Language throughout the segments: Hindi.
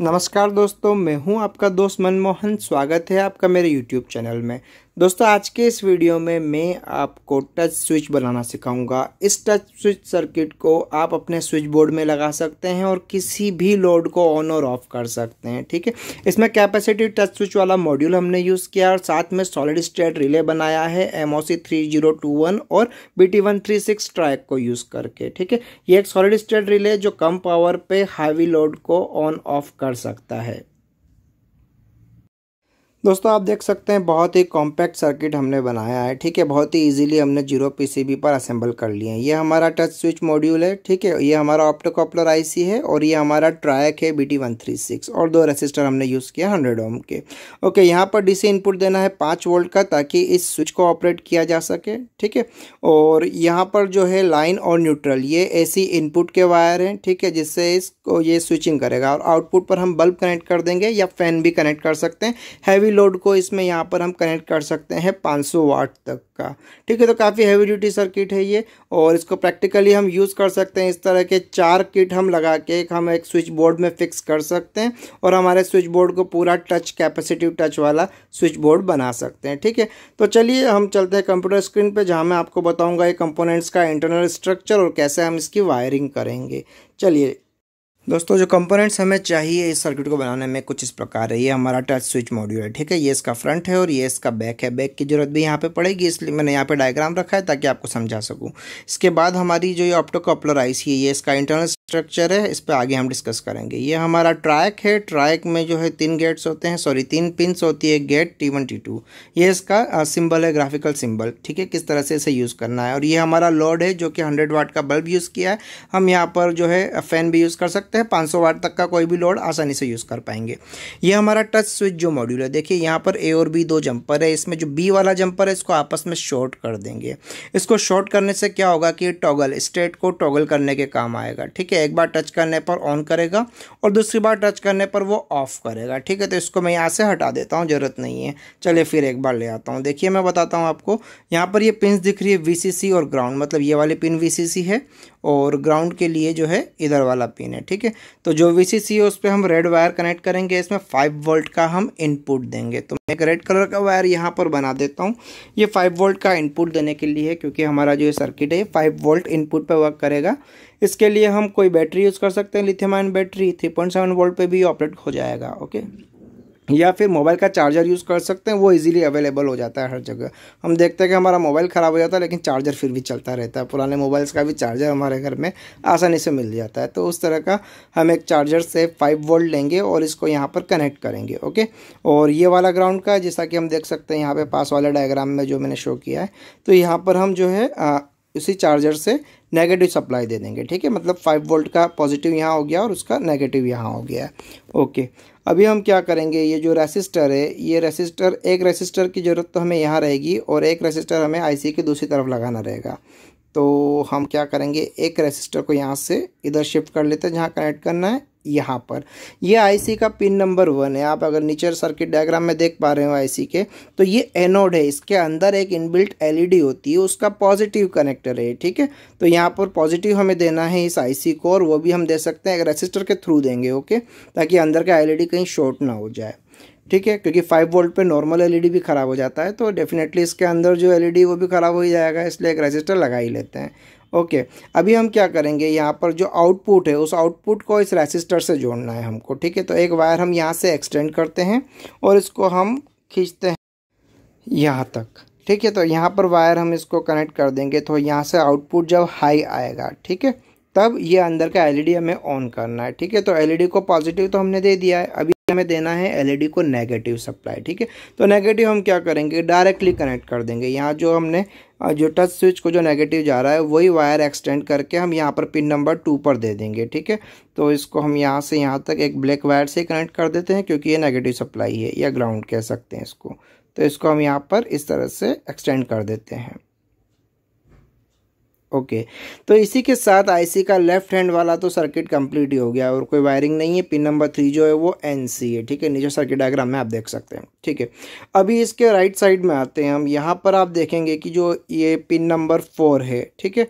नमस्कार दोस्तों मैं हूं आपका दोस्त मनमोहन स्वागत है आपका मेरे यूट्यूब चैनल में दोस्तों आज के इस वीडियो में मैं आपको टच स्विच बनाना सिखाऊंगा इस टच स्विच सर्किट को आप अपने स्विच बोर्ड में लगा सकते हैं और किसी भी लोड को ऑन और ऑफ कर सकते हैं ठीक है इसमें कैपेसिटिव टच स्विच वाला मॉड्यूल हमने यूज़ किया और साथ में सॉलिड स्टेट रिले बनाया है M O C three zero two one और B T one three six triac को यूज़ करके ठीक है ये एक सॉलिड स्टेट रिले जो कम पावर पर हाईवी लोड को ऑन ऑफ कर सकता है दोस्तों आप देख सकते हैं बहुत ही कॉम्पैक्ट सर्किट हमने बनाया है ठीक है बहुत ही इजीली हमने जीरो पीसीबी पर असेंबल कर लिए हैं ये हमारा टच स्विच मॉड्यूल है ठीक है ये हमारा ऑप्टोकॉपलर आईसी है और ये हमारा ट्रायक है बी वन थ्री सिक्स और दो रेसिस्टर हमने यूज़ किया हंड्रेड ओम के ओके यहाँ पर डीसी इनपुट देना है पाँच वोल्ट का ताकि इस स्विच को ऑपरेट किया जा सके ठीक है और यहाँ पर जो है लाइन और न्यूट्रल ये ए इनपुट के वायर हैं ठीक है जिससे इसको ये स्विचिंग करेगा और आउटपुट पर हम बल्ब कनेक्ट कर देंगे या फैन भी कनेक्ट कर सकते हैं हैवी लोड को इसमें यहाँ पर हम कनेक्ट कर सकते हैं 500 वाट तक का ठीक है तो काफ़ी हैवी ड्यूटी सर्किट है ये और इसको प्रैक्टिकली हम यूज़ कर सकते हैं इस तरह के चार किट हम लगा के हम एक स्विच बोर्ड में फिक्स कर सकते हैं और हमारे स्विच बोर्ड को पूरा टच कैपेसिटिव टच वाला स्विच बोर्ड बना सकते हैं ठीक है तो चलिए हम चलते हैं कंप्यूटर स्क्रीन पर जहाँ मैं आपको बताऊँगा ये कंपोनेंट्स का इंटरनल स्ट्रक्चर और कैसे हम इसकी वायरिंग करेंगे चलिए दोस्तों जो कंपोनेंट्स हमें चाहिए इस सर्किट को बनाने में कुछ इस प्रकार है ये हमारा टच स्विच मॉड्यूल है ठीक है ये इसका फ्रंट है और ये इसका बैक है बैक की जरूरत भी यहाँ पे पड़ेगी इसलिए मैंने यहाँ पे डायग्राम रखा है ताकि आपको समझा सकूँ इसके बाद हमारी जो ये ऑप्टो कॉपलर आई सी है ये इसका इंटरनल स्ट्रक्चर है इस पर आगे हम डिस्कस करेंगे ये हमारा ट्रैक है ट्रैक में जो है तीन गेट्स होते हैं सॉरी तीन पिंस होती है gate T one T two ये इसका सिम्बल है ग्राफिकल सिंबल ठीक है किस तरह से इसे यूज़ करना है और ये हमारा लोड है जो कि हंड्रेड वाट का बल्ब यूज़ किया है हम यहाँ पर जो है फ़ैन भी यूज़ कर सकते हैं सकते हैं 500 वाट तक का कोई भी लोड आसानी से यूज़ कर पाएंगे ये हमारा टच स्विच जो मॉड्यूल है देखिए यहाँ पर ए और बी दो जंपर है इसमें जो बी वाला जंपर है इसको आपस में शॉर्ट कर देंगे इसको शॉर्ट करने से क्या होगा कि टॉगल स्टेट को टॉगल करने के काम आएगा ठीक है एक बार टच करने पर ऑन करेगा और दूसरी बार टच करने पर वो ऑफ़ करेगा ठीक है तो इसको मैं यहाँ से हटा देता हूँ ज़रूरत नहीं है चलिए फिर एक बार ले आता हूँ देखिए मैं बताता हूँ आपको यहाँ पर ये पिन दिख रही है वी और ग्राउंड मतलब ये वाले पिन वी है और ग्राउंड के लिए जो है इधर वाला पिन है ठीक है तो जो वी है उस पर हम रेड वायर कनेक्ट करेंगे इसमें फाइव वोल्ट का हम इनपुट देंगे तो मैं एक रेड कलर का वायर यहाँ पर बना देता हूँ ये फाइव वोल्ट का इनपुट देने के लिए क्योंकि हमारा जो सर्किट है ये फाइव वोल्ट इनपुट पर वर्क करेगा इसके लिए हम कोई बैटरी यूज़ कर सकते हैं lithium ion battery three point seven volt पर भी ऑपरेट हो जाएगा ओके या फिर मोबाइल का चार्जर यूज़ कर सकते हैं वो इजीली अवेलेबल हो जाता है हर जगह हम देखते हैं कि हमारा मोबाइल ख़राब हो जाता है लेकिन चार्जर फिर भी चलता रहता है पुराने मोबाइल्स का भी चार्जर हमारे घर में आसानी से मिल जाता है तो उस तरह का हम एक चार्जर से फाइव वोल्ट लेंगे और इसको यहाँ पर कनेक्ट करेंगे ओके और ये वाला ग्राउंड का जैसा कि हम देख सकते हैं यहाँ पर पास वाले डायग्राम में जो मैंने शो किया है तो यहाँ पर हम जो है आ, उसी चार्जर से नेगेटिव सप्लाई दे देंगे ठीक है मतलब फाइव वोल्ट का पॉजिटिव यहाँ हो गया और उसका नेगेटिव यहाँ हो गया ओके अभी हम क्या करेंगे ये जो रेसिस्टर है ये रेसिस्टर एक रेसिस्टर की ज़रूरत तो हमें यहाँ रहेगी और एक रेसिस्टर हमें आईसी की दूसरी तरफ लगाना रहेगा तो हम क्या करेंगे एक रेसिस्टर को यहाँ से इधर शिफ्ट कर लेते हैं जहाँ कनेक्ट करना है यहाँ पर ये आईसी का पिन नंबर वन है आप अगर नीचे सर्किट डायग्राम में देख पा रहे हो आईसी के तो ये एनोड है इसके अंदर एक इनबिल्ट एलईडी e होती है उसका पॉजिटिव कनेक्टर है ठीक है तो यहाँ पर पॉजिटिव हमें देना है इस आईसी को और वो भी हम दे सकते हैं एक रेसिस्टर के थ्रू देंगे ओके ताकि अंदर का एल e कहीं शॉर्ट ना हो जाए ठीक है क्योंकि फाइव वोल्ट पे नॉर्मल एल e भी ख़राब हो जाता है तो डेफिनेटली इसके अंदर जो एल वो भी ख़राब हो ही जाएगा इसलिए एक रजिस्टर लगा ही लेते हैं ओके अभी हम क्या करेंगे यहाँ पर जो आउटपुट है उस आउटपुट को इस रेसिस्टर से जोड़ना है हमको ठीक है तो एक वायर हम यहाँ से एक्सटेंड करते हैं और इसको हम खींचते हैं यहाँ तक ठीक है तो यहाँ पर वायर हम इसको कनेक्ट कर देंगे तो यहाँ से आउटपुट जब हाई आएगा ठीक है तब ये अंदर का एलईडी e हमें ऑन करना है ठीक है तो एलईडी e को पॉजिटिव तो हमने दे दिया है अभी हमें देना है एलईडी e को नेगेटिव सप्लाई ठीक है तो नेगेटिव हम क्या करेंगे डायरेक्टली कनेक्ट कर देंगे यहाँ जो हमने जो टच स्विच को जो नेगेटिव जा रहा है वही वायर एक्सटेंड करके हम यहाँ पर पिन नंबर टू पर दे देंगे ठीक है तो इसको हम यहाँ से यहाँ तक एक ब्लैक वायर से कनेक्ट कर देते हैं क्योंकि ये नेगेटिव सप्लाई है या ग्राउंड कह सकते हैं इसको तो इसको हम यहाँ पर इस तरह से एक्सटेंड कर देते हैं ओके तो इसी के साथ आईसी का लेफ्ट हैंड वाला तो सर्किट कंप्लीट ही हो गया और कोई वायरिंग नहीं है पिन नंबर थ्री जो है वो एन सी है ठीक है नीचे सर्किट डायग्राम में आप देख सकते हैं ठीक है अभी इसके राइट साइड में आते हैं हम यहाँ पर आप देखेंगे कि जो ये पिन नंबर फोर है ठीक है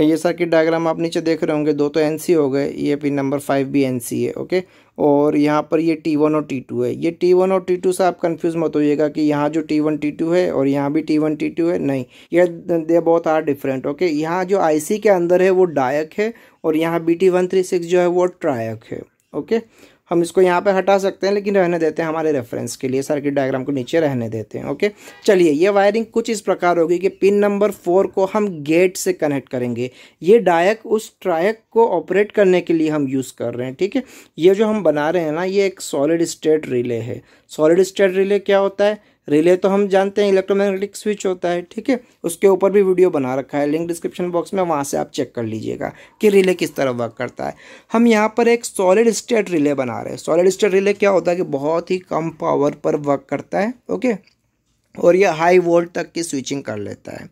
ये सर्किट डायग्राम आप नीचे देख रहे होंगे दो तो एन हो गए ये पिन नंबर फाइव भी एन है ओके और यहाँ पर ये टी वन और टी टू है ये टी वन और टी टू से आप कंफ्यूज मत होइएगा कि यहाँ जो टी वन टी टू है और यहाँ भी टी वन टी टू है नहीं ये दे बहुत आर डिफरेंट ओके यहाँ जो आईसी के अंदर है वो डायक है और यहाँ B T one three six जो है वो ट्रायक है ओके okay? हम इसको यहाँ पे हटा सकते हैं लेकिन रहने देते हैं हमारे रेफरेंस के लिए सर्किट डायग्राम को नीचे रहने देते हैं ओके चलिए ये वायरिंग कुछ इस प्रकार होगी कि पिन नंबर फोर को हम गेट से कनेक्ट करेंगे ये डायक उस ट्रायक को ऑपरेट करने के लिए हम यूज़ कर रहे हैं ठीक है ये जो हम बना रहे हैं ना ये एक सॉलिड स्टेट रिले है सॉलिड स्टेट रिले क्या होता है रिले तो हम जानते हैं इलेक्ट्रोमैग्नेटिक स्विच होता है ठीक है उसके ऊपर भी वीडियो बना रखा है लिंक डिस्क्रिप्शन बॉक्स में वहाँ से आप चेक कर लीजिएगा कि रिले किस तरह वर्क करता है हम यहाँ पर एक सॉलिड स्टेट रिले बना रहे हैं सॉलिड स्टेट रिले क्या होता है कि बहुत ही कम पावर पर वर्क करता है ओके और ये हाई वोल्ट तक की स्विचिंग कर लेता है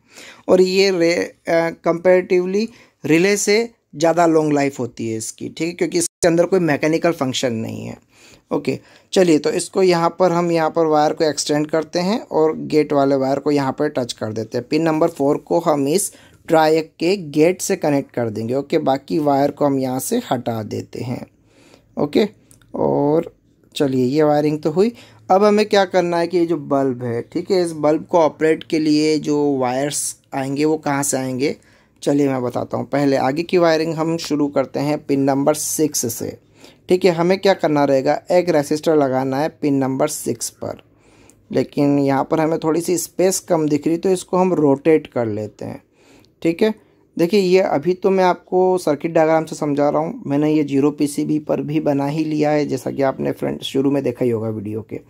और ये रे कंपेरेटिवली रिले से ज़्यादा लॉन्ग लाइफ होती है इसकी ठीक है क्योंकि इसके अंदर कोई मैकेनिकल फंक्शन नहीं है ओके चलिए तो इसको यहाँ पर हम यहाँ पर वायर को एक्सटेंड करते हैं और गेट वाले वायर को यहाँ पर टच कर देते हैं पिन नंबर फोर को हम इस ट्रायक के गेट से कनेक्ट कर देंगे ओके बाकी वायर को हम यहाँ से हटा देते हैं ओके और चलिए ये वायरिंग तो हुई अब हमें क्या करना है कि ये जो बल्ब है ठीक है इस बल्ब को ऑपरेट के लिए जो वायर्स आएंगे वो कहाँ से आएंगे चलिए मैं बताता हूँ पहले आगे की वायरिंग हम शुरू करते हैं पिन नंबर सिक्स से ठीक है हमें क्या करना रहेगा एक रेसिस्टर लगाना है पिन नंबर सिक्स पर लेकिन यहाँ पर हमें थोड़ी सी स्पेस कम दिख रही तो इसको हम रोटेट कर लेते हैं ठीक है देखिए ये अभी तो मैं आपको सर्किट डायग्राम से समझा रहा हूँ मैंने ये जीरो पीसीबी पर भी बना ही लिया है जैसा कि आपने फ्रेंड शुरू में देखा ही होगा वीडियो के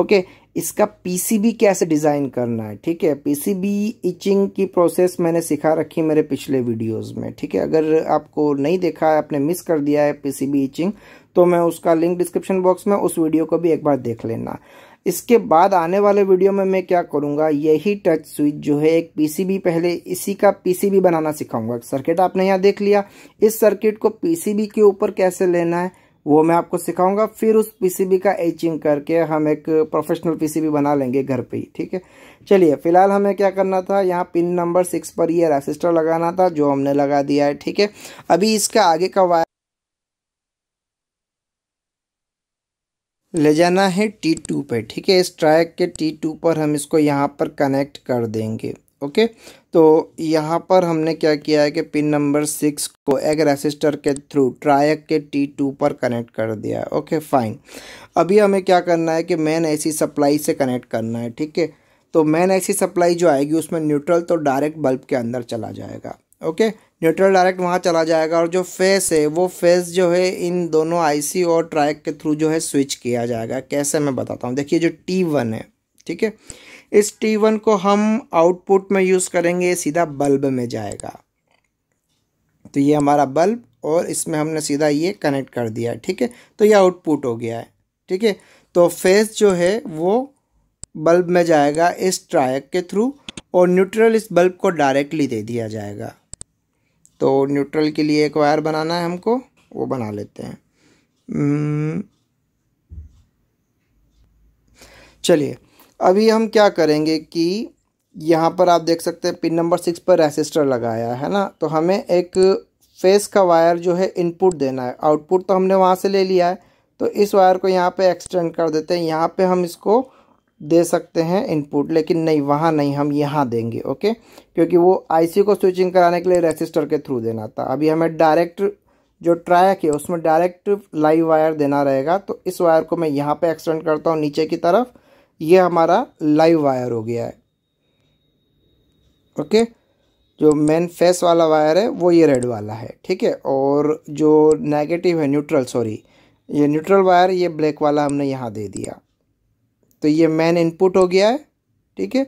ओके इसका पीसीबी कैसे डिज़ाइन करना है ठीक है पीसीबी इचिंग की प्रोसेस मैंने सिखा रखी मेरे पिछले वीडियोस में ठीक है अगर आपको नहीं देखा है आपने मिस कर दिया है पी इचिंग तो मैं उसका लिंक डिस्क्रिप्शन बॉक्स में उस वीडियो को भी एक बार देख लेना इसके बाद आने वाले वीडियो में मैं क्या करूंगा यही टच स्विच जो है एक पीसीबी पहले इसी का पीसीबी बनाना सिखाऊंगा सर्किट आपने यहाँ देख लिया इस सर्किट को पीसीबी के ऊपर कैसे लेना है वो मैं आपको सिखाऊंगा फिर उस पीसीबी का एचिंग करके हम एक प्रोफेशनल पीसीबी बना लेंगे घर पे ही ठीक है चलिए फिलहाल हमें क्या करना था यहाँ पिन नंबर सिक्स पर ये रेसिस्टर लगाना था जो हमने लगा दिया है ठीक है अभी इसका आगे का वायर ले जाना है टी टू पर ठीक है इस ट्रैक के टी टू पर हम इसको यहाँ पर कनेक्ट कर देंगे ओके तो यहाँ पर हमने क्या किया है कि पिन नंबर सिक्स को एक रेसिस्टर के थ्रू ट्रायक के टी टू पर कनेक्ट कर दिया है ओके फाइन अभी हमें क्या करना है कि मेन ऐसी सप्लाई से कनेक्ट करना है ठीक है तो मेन ऐसी सप्लाई जो आएगी उसमें न्यूट्रल तो डायरेक्ट बल्ब के अंदर चला जाएगा ओके न्यूट्रल डायरेक्ट वहाँ चला जाएगा और जो फेस है वो फेस जो है इन दोनों आईसी और ट्रैक के थ्रू जो है स्विच किया जाएगा कैसे मैं बताता हूँ देखिए जो टी वन है ठीक है इस टी वन को हम आउटपुट में यूज़ करेंगे सीधा बल्ब में जाएगा तो ये हमारा बल्ब और इसमें हमने सीधा ये कनेक्ट कर दिया है ठीक है तो ये आउटपुट हो गया है ठीक है तो फेस जो है वो बल्ब में जाएगा इस ट्रायक के थ्रू और न्यूट्रल इस बल्ब को डायरेक्टली दे दिया जाएगा तो न्यूट्रल के लिए एक वायर बनाना है हमको वो बना लेते हैं हम्म। चलिए अभी हम क्या करेंगे कि यहाँ पर आप देख सकते हैं पिन नंबर सिक्स पर रेसिस्टर लगाया है ना तो हमें एक फेस का वायर जो है इनपुट देना है आउटपुट तो हमने वहाँ से ले लिया है तो इस वायर को यहाँ पे एक्सटेंड कर देते हैं यहाँ पे हम इसको दे सकते हैं इनपुट लेकिन नहीं वहाँ नहीं हम यहाँ देंगे ओके क्योंकि वो आईसी को स्विचिंग कराने के लिए रेसिस्टर के थ्रू देना था अभी हमें डायरेक्ट जो ट्रैक है उसमें डायरेक्ट लाइव वायर देना रहेगा तो इस वायर को मैं यहाँ पे एक्सटेंड करता हूँ नीचे की तरफ ये हमारा लाइव वायर हो गया है ओके जो मेन फेस वाला वायर है वो ये रेड वाला है ठीक है और जो नेगेटिव है न्यूट्रल सॉरी ये न्यूट्रल वायर ये ब्लैक वाला हमने यहाँ दे दिया तो ये मेन इनपुट हो गया है ठीक है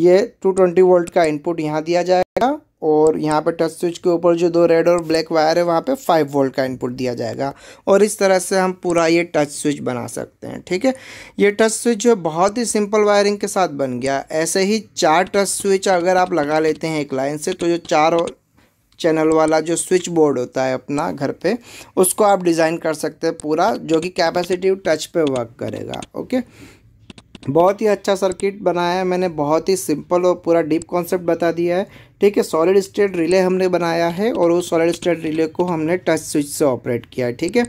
ये 220 वोल्ट का इनपुट यहाँ दिया जाएगा और यहाँ पे टच स्विच के ऊपर जो दो रेड और ब्लैक वायर है वहाँ पे 5 वोल्ट का इनपुट दिया जाएगा और इस तरह से हम पूरा ये टच स्विच बना सकते हैं ठीक है ये टच स्विच जो है बहुत ही सिंपल वायरिंग के साथ बन गया ऐसे ही चार टच स्विच अगर आप लगा लेते हैं एक लाइन से तो जो चार चैनल वाला जो स्विच बोर्ड होता है अपना घर पे उसको आप डिज़ाइन कर सकते हैं पूरा जो कि कैपेसिटिव टच पे वर्क करेगा ओके बहुत ही अच्छा सर्किट बनाया है मैंने बहुत ही सिंपल और पूरा डीप कॉन्सेप्ट बता दिया है ठीक है सॉलिड स्टेट रिले हमने बनाया है और उस सॉलिड स्टेट रिले को हमने टच स्विच से ऑपरेट किया है ठीक है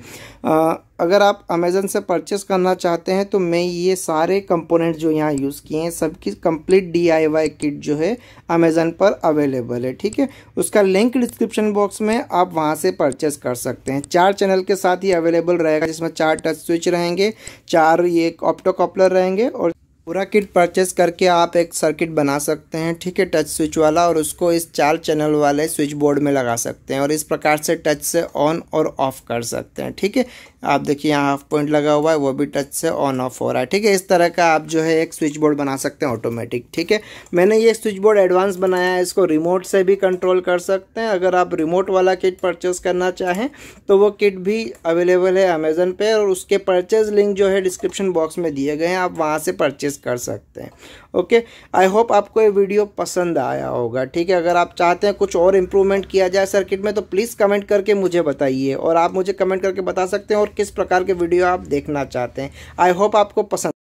अगर आप अमेज़न से परचेस करना चाहते हैं तो मैं ये सारे कंपोनेंट जो यहाँ यूज़ किए हैं सबकी कंप्लीट डीआईवाई किट जो है अमेज़न पर अवेलेबल है ठीक है उसका लिंक डिस्क्रिप्शन बॉक्स में आप वहाँ से परचेस कर सकते हैं चार चैनल के साथ ही अवेलेबल रहेगा जिसमें चार टच स्विच रहेंगे चार ये ऑप्टो कॉपलर रहेंगे और पूरा किट परचेस करके आप एक सर्किट बना सकते हैं ठीक है टच स्विच वाला और उसको इस चार चैनल वाले स्विच बोर्ड में लगा सकते हैं और इस प्रकार से टच से ऑन और ऑफ कर सकते हैं ठीक है आप देखिए यहाँ हाफ पॉइंट लगा हुआ है वो भी टच से ऑन ऑफ हो रहा है ठीक है इस तरह का आप जो है एक स्विच बोर्ड बना सकते हैं ऑटोमेटिक ठीक है मैंने ये स्विच बोर्ड एडवांस बनाया है इसको रिमोट से भी कंट्रोल कर सकते हैं अगर आप रिमोट वाला किट परचेस करना चाहें तो वो किट भी अवेलेबल है अमेज़न पे और उसके परचेज लिंक जो है डिस्क्रिप्शन बॉक्स में दिए गए हैं आप वहाँ से परचेज परचेज़ कर सकते हैं ओके आई होप आपको ये वीडियो पसंद आया होगा ठीक है अगर आप चाहते हैं कुछ और इम्प्रूवमेंट किया जाए सर्किट में तो प्लीज़ कमेंट करके मुझे बताइए और आप मुझे कमेंट करके बता सकते हैं और किस प्रकार के वीडियो आप देखना चाहते हैं आई होप आपको पसंद